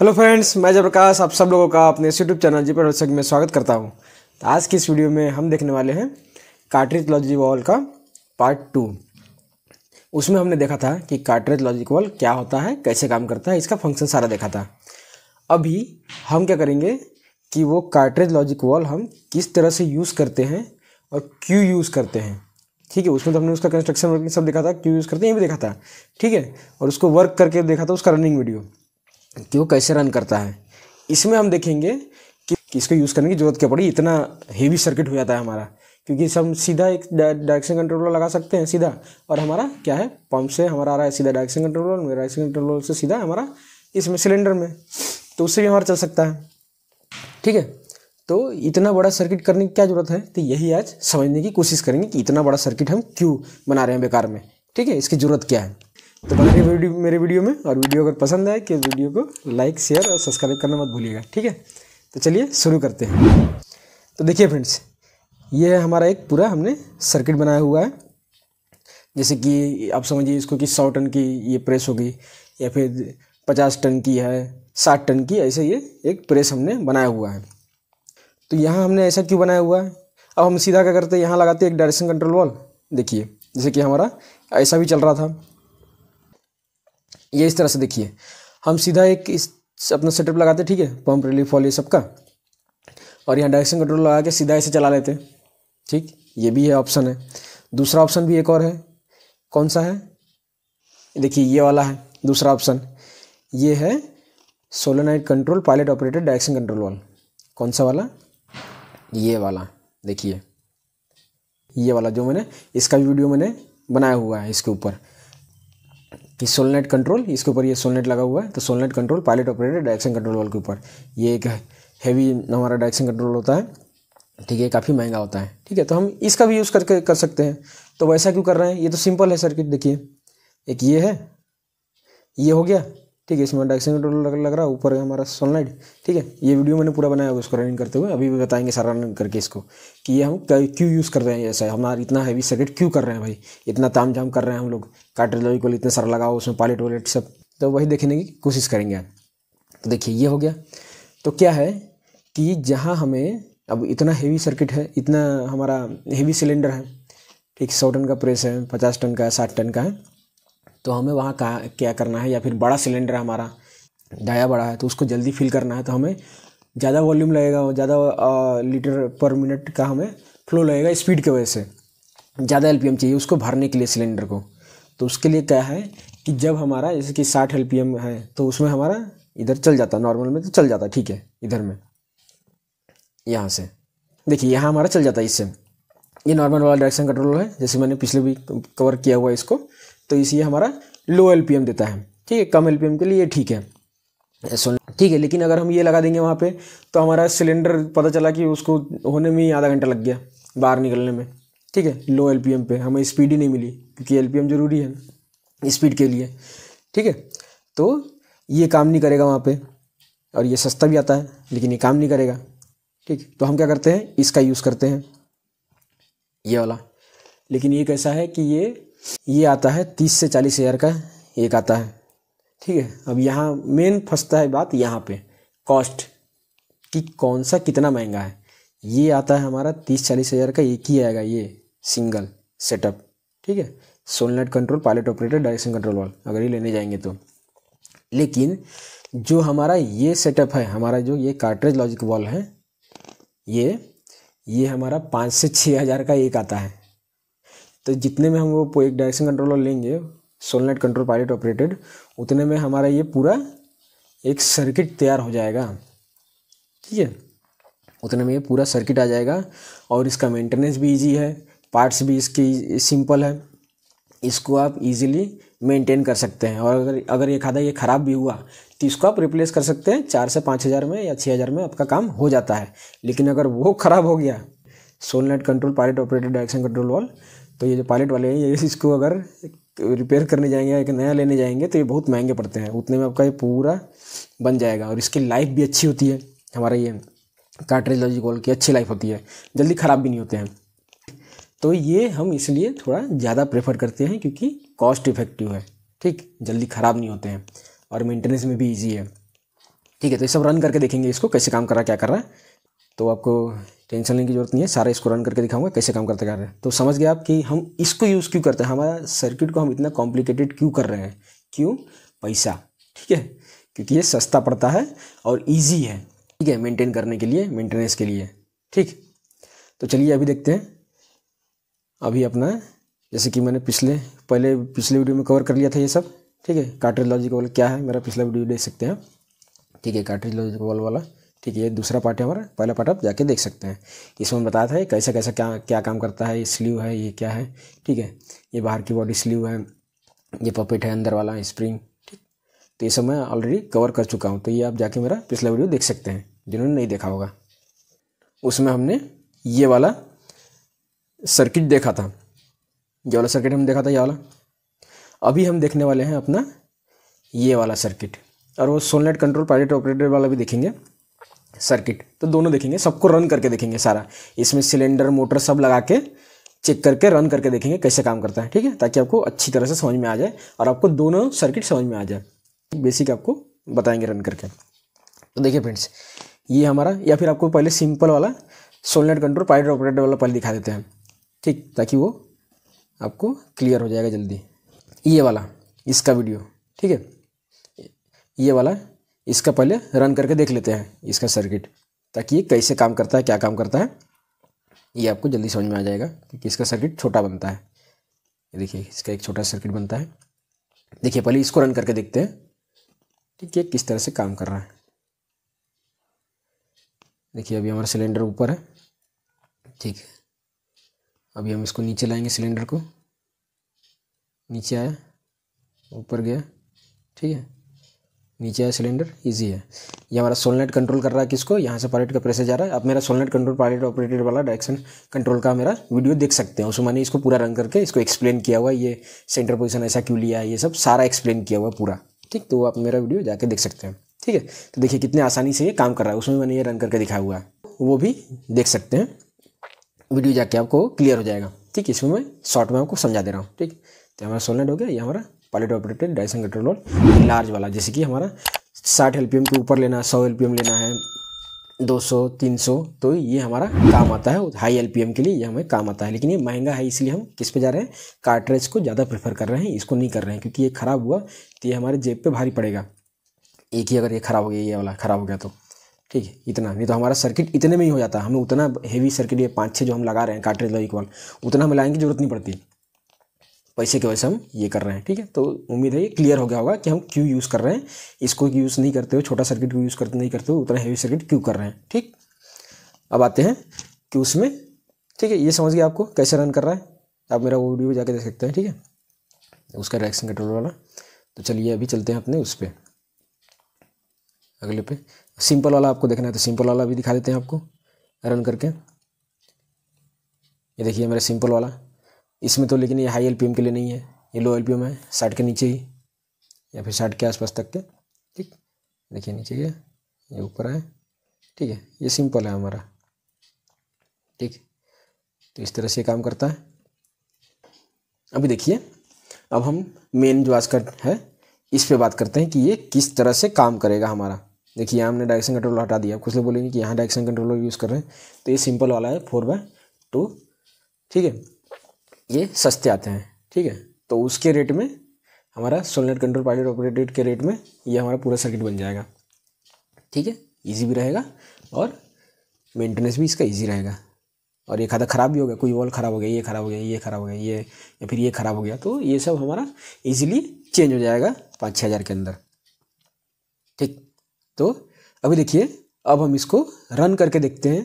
hello friends मैं जयप्रकाश आप सब लोगों का अपने यूट्यूब चैनल जी पर में स्वागत करता हूँ तो आज की इस वीडियो में हम देखने वाले हैं कार्ट्रेज लॉजिक वॉल का पार्ट टू उसमें हमने देखा था कि कार्ट्रेज लॉजिक वॉल क्या होता है कैसे काम करता है इसका फंक्शन सारा देखा था अभी हम क्या करेंगे कि वो कार्ट्रेज लॉजिक वॉल हम किस तरह से यूज़ करते हैं और क्यों यूज़ करते हैं ठीक है उसमें तो हमने उसका कंस्ट्रक्शन वर्किंग सब देखा था क्यों यूज़ करते हैं ये भी देखा था ठीक है और उसको वर्क करके देखा था उसका रनिंग वीडियो कि वो कैसे रन करता है इसमें हम देखेंगे कि, इसको यूज़ करने की ज़रूरत क्या पड़ी इतना हेवी सर्किट हो जाता है हमारा क्योंकि सब सीधा एक डायरेक्शन कंट्रोलर लगा सकते हैं सीधा और हमारा क्या है पंप से हमारा आ रहा है सीधा डायरेक्शन कंट्रोलर डायरेक्शन कंट्रोलर से सीधा हमारा इसमें सिलेंडर में तो उससे भी हमारा चल सकता है ठीक है तो इतना बड़ा सर्किट करने की क्या ज़रूरत है तो यही आज समझने की कोशिश करेंगे कि इतना बड़ा सर्किट हम क्यों बना रहे हैं बेकार में ठीक है इसकी ज़रूरत क्या है तो बने वीडियो मेरे वीडियो में और वीडियो अगर पसंद आए कि वीडियो को लाइक शेयर और सब्सक्राइब करना मत भूलिएगा ठीक है तो चलिए शुरू करते हैं तो देखिए फ्रेंड्स ये है हमारा एक पूरा हमने सर्किट बनाया हुआ है जैसे कि आप समझिए इसको कि सौ टन की ये प्रेस होगी या फिर पचास टन की है साठ टन की ऐसे ये एक प्रेस हमने बनाया हुआ है तो यहाँ हमने ऐसा क्यों बनाया हुआ है अब हम सीधा क्या करते हैं यहाँ लगाते हैं एक डायरेक्शन कंट्रोल वॉल देखिए जैसे कि हमारा ऐसा भी चल रहा था ये इस तरह से देखिए हम सीधा एक इस अपना सेटअप लगाते ठीक है पंप रिलीफ वॉल ये सबका और यहाँ डायरेक्शन कंट्रोल लगा के सीधा इसे चला लेते ठीक ये भी है ऑप्शन है दूसरा ऑप्शन भी एक और है कौन सा है देखिए ये वाला है दूसरा ऑप्शन ये है solenoid control pilot operated direction control valve कौन सा वाला ये वाला देखिए ये वाला जो मैंने इसका भी वीडियो मैंने बनाया हुआ है इसके ऊपर कि सोलनेट कंट्रोल इसके ऊपर ये सोलनेट लगा हुआ है तो solenoid control pilot operated direction control valve के ऊपर ये एक हैवी हमारा डायरेक्शन कंट्रोल होता है ठीक है काफ़ी महंगा होता है ठीक है तो हम इसका भी यूज़ करके कर सकते हैं तो वैसा क्यों कर रहे हैं ये तो सिंपल है सर्किट देखिए एक ये है ये हो गया ठीक है इसमें डाइक्सिंग लग रहा है ऊपर है हमारा सोलनाइड ठीक है ये वीडियो मैंने पूरा बनाया हुआ उसको रनिंग करते हुए अभी भी बताएंगे सारा रनिंग करके इसको कि ये हम क्यों यूज़ कर रहे हैं ऐसा हमारा इतना हैवी सर्किट क्यों कर रहे हैं भाई इतना ताम झाम कर रहे हैं हम लोग लोई को इतना सारा लगाओ उसमें पायलट वालेट सब तो वही देखने की कोशिश करेंगे तो देखिए ये हो गया तो क्या है कि जहाँ हमें अब इतना हेवी सर्किट है इतना हमारा हेवी सिलेंडर है ठीक सौ टन का प्रेस है पचास टन का है साठ टन का है तो हमें वहाँ का क्या करना है या फिर बड़ा सिलेंडर हमारा दाया बड़ा है तो उसको जल्दी फिल करना है तो हमें ज़्यादा वॉल्यूम लगेगा ज़्यादा लीटर पर मिनट का हमें फ्लो लगेगा स्पीड की वजह से ज़्यादा एल चाहिए उसको भरने के लिए सिलेंडर को तो उसके लिए क्या है कि जब हमारा जैसे कि साठ एल है तो उसमें हमारा इधर चल जाता नॉर्मल में तो चल जाता ठीक है इधर में यहाँ से देखिए यहाँ हमारा चल जाता है इससे ये नॉर्मल वाला डायरेक्शन कंट्रोल है जैसे मैंने पिछले भी कवर किया हुआ है इसको तो इसलिए हमारा लो एल देता है ठीक है कम एल के लिए ठीक है ठीक है लेकिन अगर हम ये लगा देंगे वहाँ पे तो हमारा सिलेंडर पता चला कि उसको होने में ही आधा घंटा लग गया बाहर निकलने में ठीक है लो एल पे हमें स्पीड ही नहीं मिली क्योंकि एल ज़रूरी है स्पीड के लिए ठीक है तो ये काम नहीं करेगा वहाँ पे और ये सस्ता भी आता है लेकिन ये काम नहीं करेगा ठीक तो हम क्या करते हैं इसका यूज़ करते हैं ये वाला लेकिन ये कैसा है कि ये ये आता है तीस से चालीस हज़ार का एक आता है ठीक है अब यहाँ मेन फंसता है बात यहाँ पे कॉस्ट कि कौन सा कितना महंगा है ये आता है हमारा तीस चालीस हज़ार का एक ही आएगा ये सिंगल सेटअप ठीक है solenoid control pilot operator direction control valve अगर ये लेने जाएंगे तो लेकिन जो हमारा ये सेटअप है हमारा जो ये कार्ट्रेज लॉजिक वॉल है ये ये हमारा पाँच से छः हज़ार का एक आता है तो जितने में हम वो एक डायरेक्शन कंट्रोलर लेंगे सोलनेट कंट्रोल पायलट ऑपरेटेड उतने में हमारा ये पूरा एक सर्किट तैयार हो जाएगा ठीक है उतने में ये पूरा सर्किट आ जाएगा और इसका मेंटेनेंस भी इजी है पार्ट्स भी इसकी सिंपल है इसको आप इजीली मेंटेन कर सकते हैं और अगर अगर ये खादा ये ख़राब भी हुआ तो इसको आप रिप्लेस कर सकते हैं चार से पाँच हज़ार में या छः हज़ार में आपका काम हो जाता है लेकिन अगर वो ख़राब हो गया solenoid control pilot operated direction control valve तो ये जो पायलट वाले हैं ये इसको अगर रिपेयर करने जाएंगे या एक नया लेने जाएंगे तो ये बहुत महंगे पड़ते हैं उतने में आपका ये पूरा बन जाएगा और इसकी लाइफ भी अच्छी होती है हमारा ये कार्ट्रेज कॉल की अच्छी लाइफ होती है जल्दी ख़राब भी नहीं होते हैं तो ये हम इसलिए थोड़ा ज़्यादा प्रेफर करते हैं क्योंकि कॉस्ट इफेक्टिव है ठीक जल्दी ख़राब नहीं होते हैं और मेंटेनेंस में भी ईजी है ठीक है तो ये सब रन करके देखेंगे इसको कैसे काम कर रहा क्या कर रहा है तो आपको टेंशन लेने की जरूरत नहीं है सारा इसको रन करके दिखाऊंगा कैसे काम करते कर रहे हैं तो समझ गए आप कि हम इसको यूज़ क्यों करते हैं हमारा सर्किट को हम इतना कॉम्प्लिकेटेड क्यों कर रहे हैं क्यों पैसा ठीक है क्योंकि ये सस्ता पड़ता है और ईजी है ठीक है मेनटेन करने के लिए मेंटेनेंस के लिए ठीक तो चलिए अभी देखते हैं अभी अपना जैसे कि मैंने पिछले पहले पिछले वीडियो में कवर कर लिया था ये सब ठीक है कार्ट्रेज लॉजिक वाला क्या है मेरा पिछला वीडियो देख सकते हैं ठीक है कार्ट्रेज लॉजिक वाला ठीक है ये दूसरा पार्ट है हमारा पहला पार्ट आप जाके देख सकते हैं इसमें हम बताया था कैसा कैसा क्या क्या काम करता है ये स्लीव है ये क्या है ठीक है ये बाहर की बॉडी स्लीव है ये पपेट है अंदर वाला स्प्रिंग ठीक तो ये सब मैं ऑलरेडी कवर कर चुका हूँ तो ये आप जाके मेरा पिछला वीडियो देख सकते हैं जिन्होंने नहीं देखा होगा उसमें हमने ये वाला सर्किट देखा था ये वाला सर्किट हमने देखा था ये वाला अभी हम देखने वाले हैं अपना ये वाला सर्किट और वो सोलनेट कंट्रोल पायलट ऑपरेटर वाला भी देखेंगे सर्किट तो दोनों देखेंगे सबको रन करके देखेंगे सारा इसमें सिलेंडर मोटर सब लगा के चेक करके रन करके देखेंगे कैसे काम करता है ठीक है ताकि आपको अच्छी तरह से समझ में आ जाए और आपको दोनों सर्किट समझ में आ जाए बेसिक आपको बताएंगे रन करके तो देखिए फ्रेंड्स ये हमारा या फिर आपको पहले सिंपल वाला सोलनेट कंट्रोल पाइडर ऑपरेटर वाला पहले दिखा देते हैं ठीक ताकि वो आपको क्लियर हो जाएगा जल्दी ये वाला इसका वीडियो ठीक है ये वाला इसका पहले रन करके देख लेते हैं इसका सर्किट ताकि ये कैसे काम करता है क्या काम करता है ये आपको जल्दी समझ में आ जाएगा क्योंकि इसका सर्किट छोटा बनता है देखिए इसका एक छोटा सर्किट बनता है देखिए पहले इसको रन करके देखते हैं ठीक है किस तरह से काम कर रहा है देखिए अभी हमारा सिलेंडर ऊपर है ठीक है अभी हम इसको नीचे लाएंगे सिलेंडर को नीचे आया ऊपर गया ठीक है नीचे आया सिलेंडर इजी है ये हमारा सोलनेट कंट्रोल कर रहा है किसको यहाँ से पायलट का प्रेशर जा रहा है अब मेरा सोलनेट कंट्रोल पायलट ऑपरेटेड वाला डायरेक्शन कंट्रोल का मेरा वीडियो देख सकते हैं उसमें मैंने इसको पूरा रन करके इसको एक्सप्लेन किया हुआ ये सेंटर पोजिशन ऐसा क्यों लिया है ये सब सारा एक्सप्लेन किया हुआ पूरा ठीक तो आप मेरा वीडियो जाके देख सकते हैं ठीक है तो देखिए कितने आसानी से ये काम कर रहा है उसमें मैंने ये रन करके दिखाया हुआ है वो भी देख सकते हैं वीडियो जाके आपको क्लियर हो जाएगा ठीक है इसमें मैं शॉर्ट में आपको समझा दे रहा हूँ ठीक तो हमारा सोलनेट हो गया ये हमारा pilot operated direction controller large वाला जैसे कि हमारा साठ एल के ऊपर लेना सौ एल लेना है 200 300 तो ये हमारा काम आता है हाई एलपीएम के लिए ये हमें काम आता है लेकिन ये महंगा है इसलिए हम किस पे जा रहे हैं कार्ट्रेज को ज़्यादा प्रेफर कर रहे हैं इसको नहीं कर रहे हैं क्योंकि ये ख़राब हुआ तो ये हमारे जेब पे भारी पड़ेगा एक ही अगर ये ख़राब हो गया ये वाला ख़राब हो गया तो ठीक है इतना नहीं तो हमारा सर्किट इतने में ही हो जाता है हमें उतना हेवी सर्किट ये पाँच छः जो हम लगा रहे हैं कार्ट्रेज लॉजिक वाल उतना हमें लाने की जरूरत नहीं पड़ती पैसे की वजह से हम ये कर रहे हैं ठीक है तो उम्मीद है ये क्लियर हो गया होगा कि हम क्यों यूज़ कर रहे हैं इसको यूज़ नहीं करते हो छोटा सर्किट को यूज़ करते नहीं करते हो उतना हैवी सर्किट क्यों कर रहे हैं ठीक अब आते हैं कि उसमें ठीक है ये समझ गया आपको कैसे रन कर रहा है आप मेरा वो वीडियो जाके देख सकते हैं ठीक है उसका रिएक्शन कंट्रोल वाला तो चलिए अभी चलते हैं अपने उस पर अगले पे सिंपल वाला आपको देखना है तो सिंपल वाला भी दिखा देते हैं आपको रन करके ये देखिए मेरा सिंपल वाला इसमें तो लेकिन ये हाई एल के लिए नहीं है ये लो एल है साठ के नीचे ही या फिर साठ के आसपास तक के ठीक देखिए नीचे ये ये ऊपर है ठीक है ये सिंपल है हमारा ठीक तो इस तरह से काम करता है अभी देखिए अब हम मेन जो आज का है इस पर बात करते हैं कि ये किस तरह से काम करेगा हमारा देखिए यहाँ हमने डायरेक्शन कंट्रोल हटा दिया कुछ लोग बोलेंगे कि यहाँ डायरेक्शन कंट्रोल यूज़ कर रहे हैं तो ये सिंपल वाला है फोर बाय टू ठीक है ये सस्ते आते हैं ठीक है तो उसके रेट में हमारा सोलनेट कंट्रोल पायलट ऑपरेटेड के रेट में ये हमारा पूरा सर्किट बन जाएगा ठीक है ईजी भी रहेगा और मेंटेनेंस भी इसका ईजी रहेगा और ये खादा ख़राब भी हो गया कोई वॉल ख़राब हो गया ये ख़राब हो गया ये ख़राब हो गया ये या फिर ये ख़राब हो गया तो ये सब हमारा इजीली चेंज हो जाएगा पाँच छः हज़ार के अंदर ठीक तो अभी देखिए अब हम इसको रन करके देखते हैं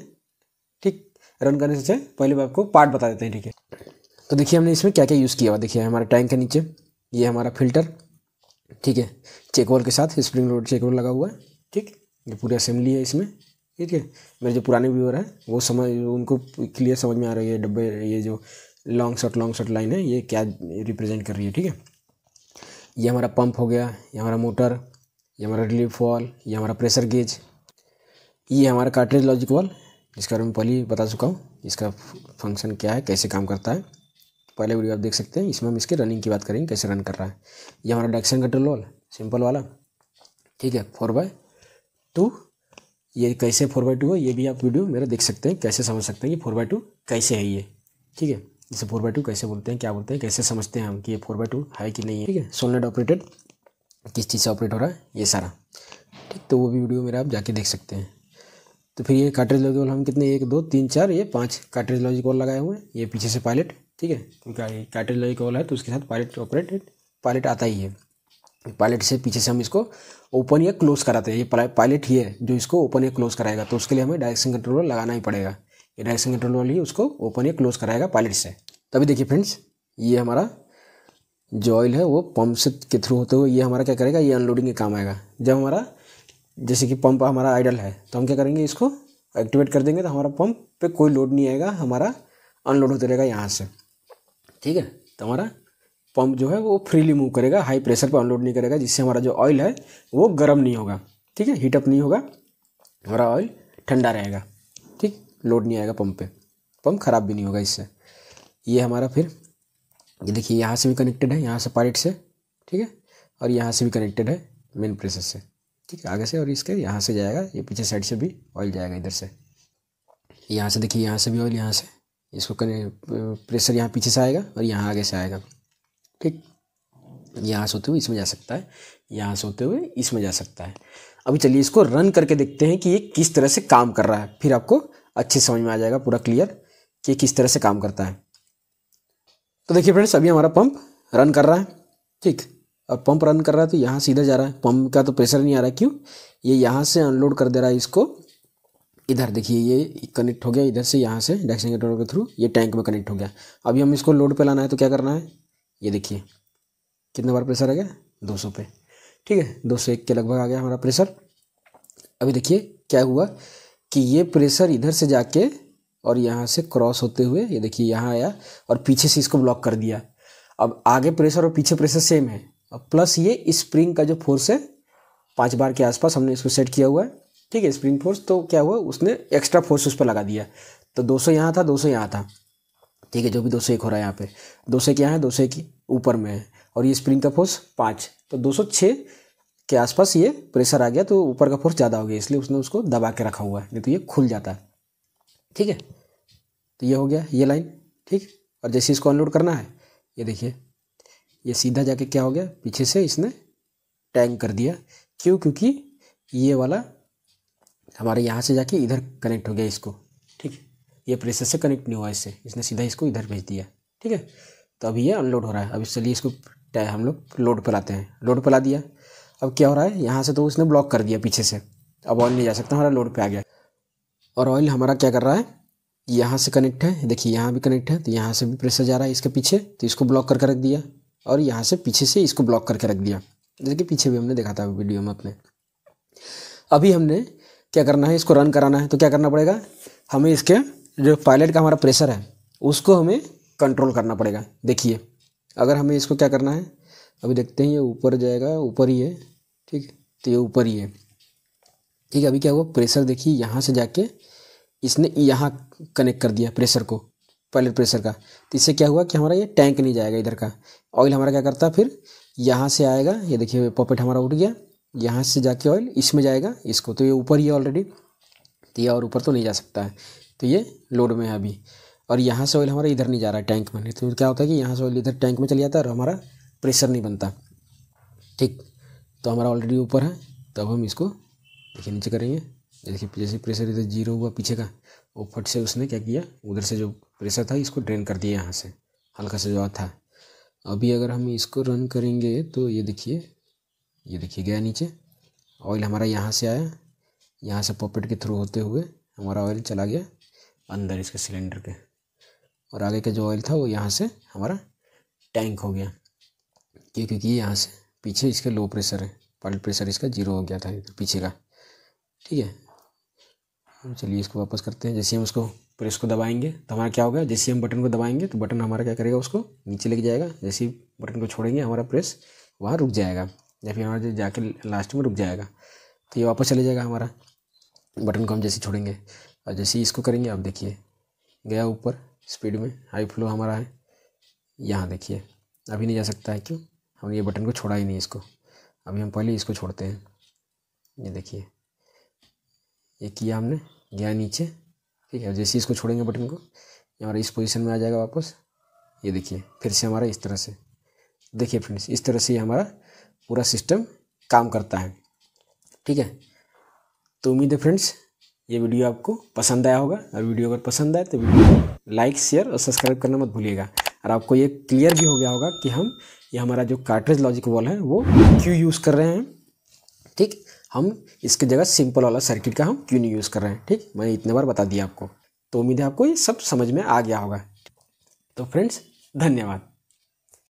ठीक रन करने से पहले मैं आपको पार्ट बता देते हैं ठीक है तो देखिए हमने इसमें क्या क्या यूज़ किया हुआ देखिए हमारे टैंक के नीचे ये हमारा फिल्टर ठीक है चेक के साथ स्प्रिंग रोड चेकवॉल लगा हुआ है ठीक ये पूरी असेंबली है इसमें ठीक है मेरे जो पुराने व्यूअर हैं वो समझ उनको क्लियर समझ में आ रही है डब्बे ये जो long shot long shot line है ये क्या रिप्रेजेंट कर रही है ठीक है ये हमारा पंप हो गया ये हमारा मोटर ये हमारा रिलीफ वॉल ये हमारा प्रेशर गेज ये हमारा कार्टेज लॉजिक वॉल जिसके बारे में पहले ही बता चुका हूँ इसका फंक्शन क्या है कैसे काम करता है तो पहले वीडियो आप देख सकते हैं इसमें हम इसके रनिंग की बात करेंगे कैसे रन कर रहा है ये हमारा डायरेक्शन कंट्रोल वाला सिंपल वाला ठीक है फोर बाय टू ये कैसे फोर बाय टू है ये भी आप वीडियो मेरा देख सकते हैं कैसे समझ सकते हैं कि फोर बाय टू कैसे है ये ठीक है इसे फोर बाय टू कैसे बोलते हैं क्या बोलते हैं कैसे समझते हैं हम कि ये फोर बाय टू है कि नहीं है ठीक है सोलनेट ऑपरेटेड किस चीज़ से ऑपरेट हो रहा है ये सारा ठीक तो वो भी वीडियो मेरा आप जाके देख सकते हैं तो फिर ये कार्ट्रेज लॉजिकॉल हम कितने एक दो तीन चार ये पाँच कार्ट्रेज लॉजिकॉल लगाए हुए हैं ये पीछे से पायलट ठीक है क्योंकि कैटेलरी वाला है तो उसके साथ पायलट ऑपरेटेड पायलट आता ही है पायलट से पीछे से हम इसको ओपन या क्लोज कराते हैं ये पायलट ही है जो इसको ओपन या क्लोज कराएगा तो उसके लिए हमें डायरेक्शन कंट्रोल लगाना ही पड़ेगा ये डायरेक्शन कंट्रोल वाली उसको ओपन या क्लोज कराएगा पायलट से तभी देखिए फ्रेंड्स ये हमारा जो ऑयल है वो पंप से के थ्रू होते हुए ये हमारा क्या करेगा ये अनलोडिंग के काम आएगा जब हमारा जैसे कि पंप हमारा आइडल है तो हम क्या करेंगे इसको एक्टिवेट कर देंगे तो हमारा पंप पे कोई लोड नहीं आएगा हमारा अनलोड होते रहेगा यहाँ से ठीक है तो हमारा पंप जो है वो फ्रीली मूव करेगा हाई प्रेशर पर अनलोड नहीं करेगा जिससे हमारा जो ऑयल है वो गर्म नहीं होगा ठीक है हीटअप नहीं होगा हमारा ऑयल ठंडा रहेगा ठीक लोड नहीं आएगा पंप पे पंप ख़राब भी नहीं होगा इससे ये हमारा फिर ये देखिए यहाँ से भी कनेक्टेड है यहाँ से पाइट से ठीक है और यहाँ से भी कनेक्टेड है मेन प्रेशर से ठीक है आगे से और इसके यहाँ से जाएगा ये पीछे साइड से भी ऑयल जाएगा इधर से यहाँ से देखिए यहाँ से भी ऑयल यहाँ से इसको प्रेशर यहाँ पीछे से आएगा और यहाँ आगे से आएगा ठीक यहाँ से होते हुए इसमें जा सकता है यहाँ से होते हुए इसमें जा सकता है अभी चलिए इसको रन करके देखते हैं कि ये किस तरह से काम कर रहा है फिर आपको अच्छे समझ में आ जाएगा पूरा क्लियर कि किस तरह से काम करता है तो देखिए फ्रेंड्स अभी हमारा पंप रन कर रहा है ठीक और पंप रन कर रहा है तो यहाँ सीधा जा रहा है पंप का तो प्रेशर नहीं आ रहा है क्यों ये यहाँ से अनलोड कर दे रहा है इसको इधर देखिए ये कनेक्ट हो गया इधर से यहाँ से डेक्सिंगेटर के थ्रू ये टैंक में कनेक्ट हो गया अभी हम इसको लोड पे लाना है तो क्या करना है ये देखिए कितने बार प्रेशर आ गया दो सौ पे ठीक है दो सौ एक के लगभग आ गया हमारा प्रेशर अभी देखिए क्या हुआ कि ये प्रेशर इधर से जाके और यहाँ से क्रॉस होते हुए ये देखिए यहाँ आया और पीछे से इसको ब्लॉक कर दिया अब आगे प्रेशर और पीछे प्रेशर सेम है और प्लस ये स्प्रिंग का जो फोर्स है पाँच बार के आसपास हमने इसको सेट किया हुआ है ठीक है स्प्रिंग फोर्स तो क्या हुआ उसने एक्स्ट्रा फोर्स उस पर लगा दिया तो 200 सौ यहाँ था 200 सौ यहाँ था ठीक है जो भी 201 हो रहा है यहाँ पे 200 क्या है 200 की ऊपर में है और ये स्प्रिंग का फोर्स पाँच तो 206 के आसपास ये प्रेशर आ गया तो ऊपर का फोर्स ज़्यादा हो गया इसलिए उसने उसको दबा के रखा हुआ है नहीं तो ये खुल जाता है ठीक है तो ये हो गया ये लाइन ठीक और जैसे इसको अनलोड करना है ये देखिए ये सीधा जाके क्या हो गया पीछे से इसने टैंग कर दिया क्यों क्योंकि ये वाला हमारे यहाँ से जाके इधर कनेक्ट हो गया इसको ठीक ये प्रेशर से कनेक्ट नहीं हुआ इससे इसने सीधा इसको इधर भेज दिया ठीक है तो अभी ये अनलोड हो रहा है अब चलिए इसको हम लोग लोड पर लाते हैं लोड पर ला दिया अब क्या हो रहा है यहाँ से तो उसने ब्लॉक कर दिया पीछे से अब ऑयल नहीं जा सकता हमारा लोड पर आ गया और ऑयल हमारा क्या कर रहा है यहाँ से कनेक्ट है देखिए यहाँ भी कनेक्ट है तो यहाँ से भी प्रेशर जा रहा है इसके पीछे तो इसको ब्लॉक करके रख दिया और यहाँ से पीछे से इसको ब्लॉक करके रख दिया जैसे कि पीछे भी हमने देखा था वीडियो में अपने अभी हमने क्या करना है इसको रन कराना है तो क्या करना पड़ेगा हमें इसके जो पायलट का हमारा प्रेशर है उसको हमें कंट्रोल करना पड़ेगा देखिए अगर हमें इसको क्या करना है अभी देखते हैं ये ऊपर जाएगा ऊपर ही है ठीक तो ये ऊपर ही है ठीक है अभी क्या हुआ प्रेशर देखिए यहाँ से जाके इसने यहाँ कनेक्ट कर दिया प्रेशर को पायलट प्रेशर का तो इससे क्या हुआ कि हमारा ये टैंक नहीं जाएगा इधर का ऑयल हमारा क्या करता है फिर यहाँ से आएगा ये देखिए पॉपेट हमारा उठ गया यहाँ से जाके ऑयल इसमें जाएगा इसको तो ये ऊपर ही ऑलरेडी तो ये और ऊपर तो नहीं जा सकता है तो ये लोड में है अभी और यहाँ से ऑयल हमारा इधर नहीं जा रहा है टैंक में नहीं तो क्या होता है कि यहाँ से ऑयल इधर टैंक में चले जाता है और हमारा प्रेशर नहीं बनता ठीक तो हमारा ऑलरेडी ऊपर है तब तो हम इसको देखिए नीचे करेंगे देखिए जैसे प्रेशर इधर जीरो हुआ पीछे का वो फट से उसने क्या किया उधर से जो प्रेशर था इसको ड्रेन कर दिया यहाँ से हल्का सा जो था अभी अगर हम इसको रन करेंगे तो ये देखिए ये देखिए गया नीचे ऑयल हमारा यहाँ से आया यहाँ से पॉपेट के थ्रू होते हुए हमारा ऑयल चला गया अंदर इसके सिलेंडर के और आगे का जो ऑयल था वो यहाँ से हमारा टैंक हो गया क्यों क्योंकि यहाँ से पीछे इसके लो प्रेशर है पल्ट प्रेशर इसका जीरो हो गया था पीछे का ठीक है चलिए इसको वापस करते हैं जैसे हम उसको प्रेस को दबाएंगे तो हमारा क्या होगा जैसे हम बटन को दबाएंगे तो बटन हमारा क्या करेगा उसको नीचे लग जाएगा जैसे बटन को छोड़ेंगे हमारा प्रेस वहाँ रुक जाएगा या फिर हमारा जाके लास्ट में रुक जाएगा तो ये वापस चले जाएगा हमारा बटन को हम जैसे छोड़ेंगे और जैसे इसको करेंगे आप देखिए गया ऊपर स्पीड में हाई फ्लो हमारा है यहाँ देखिए अभी नहीं जा सकता है क्यों हमने ये बटन को छोड़ा ही नहीं इसको अभी हम पहले इसको छोड़ते हैं ये देखिए ये किया हमने गया नीचे ठीक है जैसे इसको छोड़ेंगे बटन को ये हमारा इस पोजीशन में आ जाएगा वापस ये देखिए फिर से हमारा इस तरह से देखिए फ्रेंड्स इस तरह से हमारा पूरा सिस्टम काम करता है ठीक है तो उम्मीद है फ्रेंड्स ये वीडियो आपको पसंद आया होगा और वीडियो अगर पसंद आए तो वीडियो लाइक शेयर और सब्सक्राइब करना मत भूलिएगा और आपको ये क्लियर भी हो गया होगा कि हम ये हमारा जो कार्ट्रेज लॉजिक वॉल है वो क्यों यूज़ कर रहे हैं ठीक हम इसके जगह सिंपल वाला सर्किट का हम क्यों नहीं यूज़ कर रहे हैं ठीक मैंने इतने बार बता दिया आपको तो उम्मीद है आपको ये सब समझ में आ गया होगा तो फ्रेंड्स धन्यवाद